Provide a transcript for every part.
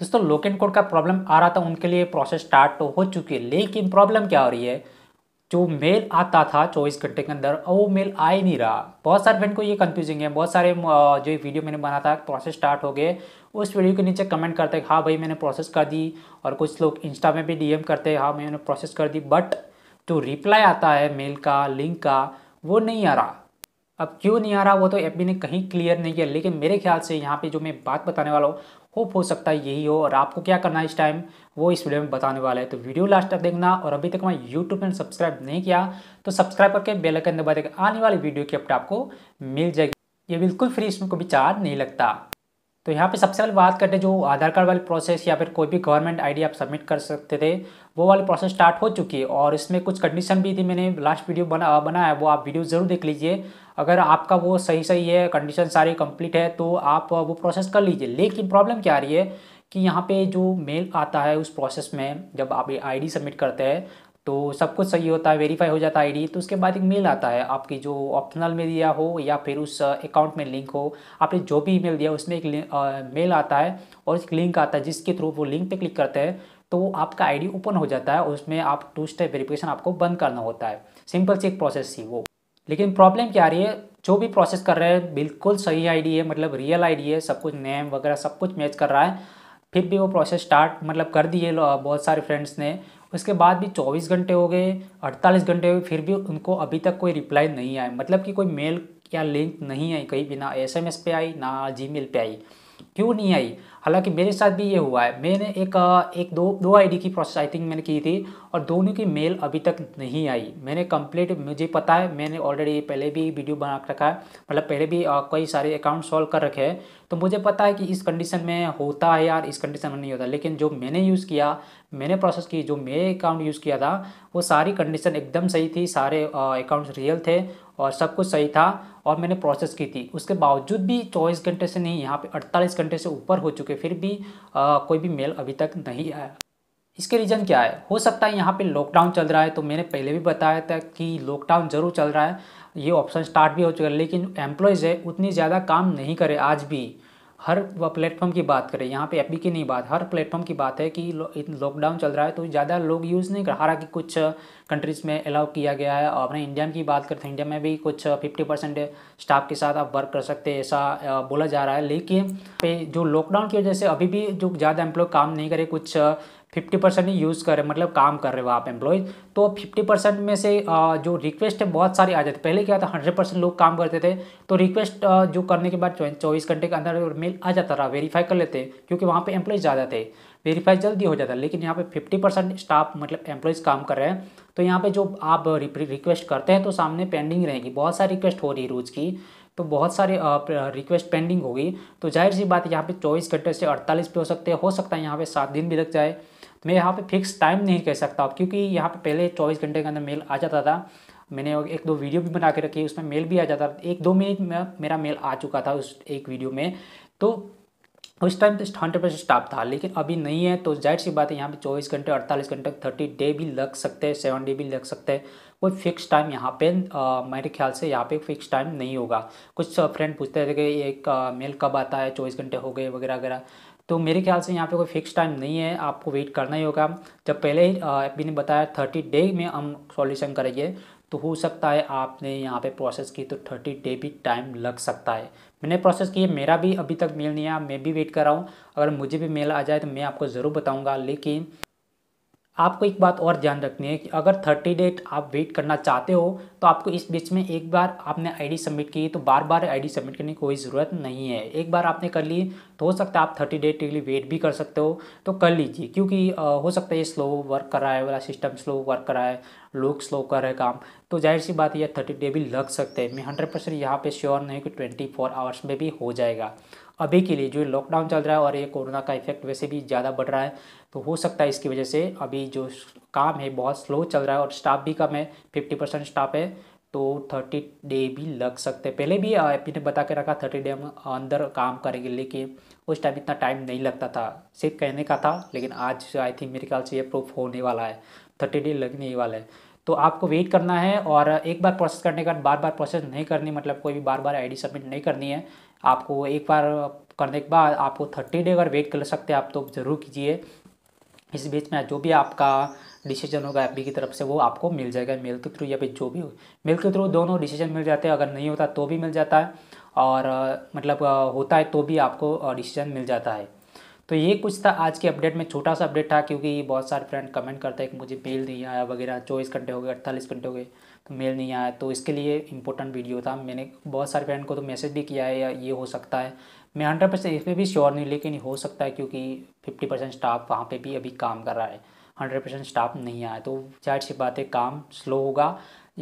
दोस्तों lock and code का problem आ रहा था उनके लिए प्रोसेस स्टार्ट तो हो चुकी है लेकिन प्रॉब्लम क्या हो रही है जो मेल आता था चौबीस घंटे के अंदर वो मेल आ ही नहीं रहा बहुत सारे फ्रेंड को ये कन्फ्यूजिंग है बहुत सारे जो वीडियो मैंने बना था प्रोसेस स्टार्ट हो गए उस वीडियो के नीचे कमेंट करते हैं हाँ भाई मैंने प्रोसेस कर दी और कुछ लोग इंस्टा में भी डीएम करते हैं हाँ मैंने प्रोसेस कर दी बट जो रिप्लाई आता है मेल का लिंक का वो नहीं आ रहा अब क्यों नहीं आ रहा वो तो एफ ने कहीं क्लियर नहीं किया लेकिन मेरे ख्याल से यहाँ पे जो मैं बात बताने वाला हूँ होप हो सकता है यही हो और आपको क्या करना है इस टाइम वो इस वीडियो में बताने वाला है तो वीडियो लास्ट तक देखना और अभी तक हमारे यूट्यूब पर सब्सक्राइब नहीं किया तो सब्सक्राइब करके बेल आइकन दबा देकर आने वाली वीडियो की अपडेट आपको मिल जाएगी ये बिल्कुल फ्री इसमें कोई चार्ज नहीं लगता तो यहाँ पे सबसे पहले बात करते हैं जो आधार कार्ड वाली प्रोसेस या फिर कोई भी गवर्नमेंट आईडी आप सबमिट कर सकते थे वो वाली प्रोसेस स्टार्ट हो चुकी है और इसमें कुछ कंडीशन भी थी मैंने लास्ट वीडियो बना बनाया वो आप वीडियो ज़रूर देख लीजिए अगर आपका वो सही सही है कंडीशन सारी कंप्लीट है तो आप वो प्रोसेस कर लीजिए लेकिन प्रॉब्लम क्या आ रही है कि यहाँ पे जो मेल आता है उस प्रोसेस में जब आप आईडी सबमिट करते हैं तो सब कुछ सही होता है वेरीफाई हो जाता है आईडी तो उसके बाद एक मेल आता है आपकी जो ऑप्शनल में दिया हो या फिर उस अकाउंट uh, में लिंक हो आपने जो भी ईमेल दिया उसमें एक मेल uh, आता है और एक लिंक आता है जिसके थ्रू वो लिंक पर क्लिक करते हैं तो आपका आईडी ओपन हो जाता है और उसमें आप टू स्टेप वेरीफिकेशन आपको बंद करना होता है सिंपल सी एक प्रोसेस थी वो लेकिन प्रॉब्लम क्या आ रही है जो भी प्रोसेस कर रहे हैं बिल्कुल सही आईडी है मतलब रियल आईडी है सब कुछ नेम वगैरह सब कुछ मैच कर रहा है फिर भी वो प्रोसेस स्टार्ट मतलब कर दिए बहुत सारे फ्रेंड्स ने उसके बाद भी 24 घंटे हो गए 48 घंटे हो गए फिर भी उनको अभी तक कोई रिप्लाई नहीं आया मतलब कि कोई मेल या लिंक नहीं आई कहीं भी ना एस पे आई ना जी पे आई क्यों नहीं आई हालांकि मेरे साथ भी ये हुआ है मैंने एक एक दो दो आईडी की प्रोसेस आई थिंक मैंने की थी और दोनों की मेल अभी तक नहीं आई मैंने कंप्लीट मुझे पता है मैंने ऑलरेडी पहले भी वीडियो बना रखा है मतलब पहले भी कई सारे अकाउंट सॉल्व कर रखे हैं तो मुझे पता है कि इस कंडीशन में होता है यार इस कंडीशन में नहीं होता लेकिन जो मैंने यूज़ किया मैंने प्रोसेस की जो मेरे अकाउंट यूज़ किया था वो सारी कंडीशन एकदम सही थी सारे अकाउंट्स रियल थे और सब कुछ सही था और मैंने प्रोसेस की थी उसके बावजूद भी चौबीस घंटे से नहीं यहाँ पे अड़तालीस घंटे से ऊपर हो चुके फिर भी आ, कोई भी मेल अभी तक नहीं आया इसके रीज़न क्या है हो सकता है यहाँ पे लॉकडाउन चल रहा है तो मैंने पहले भी बताया था कि लॉकडाउन ज़रूर चल रहा है ये ऑप्शन स्टार्ट भी हो चुका है लेकिन एम्प्लॉयज़ है उतनी ज़्यादा काम नहीं करे आज भी हर प्लेटफॉर्म की बात करें यहाँ पे एफ की नहीं बात हर प्लेटफॉर्म की बात है कि लॉकडाउन चल रहा है तो ज़्यादा लोग यूज़ नहीं कर हालांकि कुछ कंट्रीज़ में अलाउ किया गया है और अपने इंडिया की बात करते हैं इंडिया में भी कुछ फिफ्टी परसेंट स्टाफ के साथ आप वर्क कर सकते हैं ऐसा बोला जा रहा है लेकिन पे जो लॉकडाउन की वजह से अभी भी जो ज़्यादा एम्प्लॉय काम नहीं करे कुछ फिफ्टी परसेंट ही यूज़ कर रहे मतलब काम कर रहे हो आप एम्प्लॉयज़ तो फिफ्टी परसेंट में से जो रिक्वेस्ट है बहुत सारी आ जाती पहले क्या था हंड्रेड परसेंट लोग काम करते थे तो रिक्वेस्ट जो करने के बाद चौबीस घंटे के अंदर मेल आ जाता रहा वेरीफाई कर लेते क्योंकि वहाँ पर एम्प्लॉयज़ ज़्यादा थे वेरीफाई जल्दी हो जाता लेकिन यहाँ पे फिफ्टी परसेंट स्टाफ मतलब एम्प्लॉयज़ काम कर रहे हैं तो यहाँ पे जो आप रिक्वेस्ट करते हैं तो सामने पेंडिंग रहेगी बहुत सारी रिक्वेस्ट हो रही है रोज़ की तो बहुत सारे रिक्वेस्ट पेंडिंग होगी तो जाहिर सी बात यहाँ पे 24 घंटे से 48 भी हो सकते हैं हो सकता है यहाँ पे सात दिन भी लग जाए तो मैं यहाँ पे फिक्स टाइम नहीं कह सकता क्योंकि यहाँ पे पहले 24 घंटे के अंदर मेल आ जाता था मैंने एक दो वीडियो भी बना के रखी उसमें मेल भी आ जाता एक दो मिनट में मेरा मेल आ चुका था उस एक वीडियो में तो उस टाइम तो हंड्रेड परसेंट स्टाफ था लेकिन अभी नहीं है तो जाहिर सी बात है यहाँ पे चौबीस घंटे अड़तालीस घंटे थर्टी डे भी लग सकते हैं सेवन डे भी लग सकते हैं कोई फिक्स टाइम यहाँ पे आ, मेरे ख्याल से यहाँ पे फिक्स टाइम नहीं होगा कुछ फ्रेंड पूछते थे कि एक आ, मेल कब आता है चौबीस घंटे हो गए वगैरह वगैरह तो मेरे ख्याल से यहाँ पे कोई फिक्स टाइम नहीं है आपको वेट करना ही होगा जब पहले एफ ने बताया थर्टी डे में हम सॉल्यूशन करेंगे तो हो सकता है आपने यहाँ पे प्रोसेस की तो थर्टी डे भी टाइम लग सकता है मैंने प्रोसेस किया मेरा भी अभी तक मेल नहीं आया मैं भी वेट कर रहा हूँ अगर मुझे भी मेल आ जाए तो मैं आपको ज़रूर बताऊँगा लेकिन आपको एक बात और ध्यान रखनी है कि अगर थर्टी डेट आप वेट करना चाहते हो तो आपको इस बीच में एक बार आपने आईडी सबमिट की तो बार बार आईडी सबमिट करने की कोई ज़रूरत नहीं है एक बार आपने कर ली तो हो सकता है आप थर्टी डेट के लिए वेट भी कर सकते हो तो कर लीजिए क्योंकि आ, हो सकता है ये स्लो वर्क कर रहा है वाला सिस्टम स्लो वर्क कर रहा है लोग स्लो कर रहे काम तो जाहिर सी बात यह थर्टी डे भी लग सकते हैं मैं हंड्रेड परसेंट यहाँ पर श्योर नहीं कि ट्वेंटी फोर आवर्स में भी हो जाएगा अभी के लिए जो लॉकडाउन चल रहा है और ये कोरोना का इफेक्ट वैसे भी ज़्यादा बढ़ रहा है तो हो सकता है इसकी वजह से अभी जो काम है बहुत स्लो चल रहा है और स्टाफ भी कम है फिफ्टी परसेंट स्टाफ है तो थर्टी डे भी लग सकते हैं पहले भी एपी ने बता के रखा थर्टी डे हम अंदर काम करेंगे लेकिन उस टाइम इतना टाइम नहीं लगता था सिर्फ कहने का था लेकिन आज आई थिंक मेरे ख्याल से ये प्रूफ होने वाला है थर्टी डे लगने ही वाला है तो आपको वेट करना है और एक बार प्रोसेस करने के बाद बार बार प्रोसेस नहीं करनी मतलब कोई भी बार बार आईडी सबमिट नहीं करनी है आपको एक बार करने के बाद आपको थर्टी डे अगर वेट कर सकते हैं आप तो ज़रूर कीजिए इस बीच में जो भी आपका डिसीजन होगा एफ की तरफ से वो आपको मिल जाएगा मेल के थ्रू या फिर जो भी हो मेल के थ्रू दोनों डिसीजन मिल जाते हैं अगर नहीं होता तो भी मिल जाता है और मतलब होता है तो भी आपको डिसीजन मिल जाता है तो ये कुछ था आज के अपडेट में छोटा सा अपडेट था क्योंकि बहुत सारे फ्रेंड कमेंट करते हैं कि मुझे मेल नहीं आया वगैरह चौबीस घंटे हो गए अड़तालीस घंटे हो गए तो मेल नहीं आया तो इसके लिए इंपॉर्टेंट वीडियो था मैंने बहुत सारे फ्रेंड को तो मैसेज भी किया है या ये हो सकता है मैं हंड्रेड परसेंट इसमें भी श्योर नहीं लेकिन हो सकता है क्योंकि फिफ्टी परसेंट स्टाफ वहाँ पर भी अभी काम कर रहा है हंड्रेड परसेंट स्टाफ नहीं आया तो जाहिर सी बात है काम स्लो होगा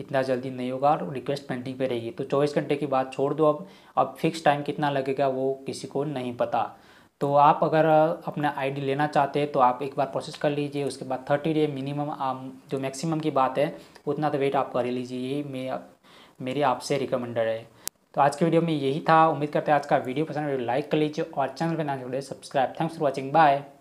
इतना जल्दी नहीं होगा और रिक्वेस्ट पेंडिंग पे रहेगी तो चौबीस घंटे की बात छोड़ दो अब अब फिक्स टाइम कितना लगेगा वो किसी को नहीं पता तो आप अगर अपना आईडी लेना चाहते हैं तो आप एक बार प्रोसेस कर लीजिए उसके बाद थर्टी डे मिनिमम जो मैक्सिमम की बात है उतना तो वेट आप कर लीजिए यही मे मेरी आपसे रिकमेंडेड है तो आज के वीडियो में यही था उम्मीद करते हैं आज का वीडियो पसंद लाइक तो कर लीजिए और चैनल पर ना जुड़े subscribe thanks for watching bye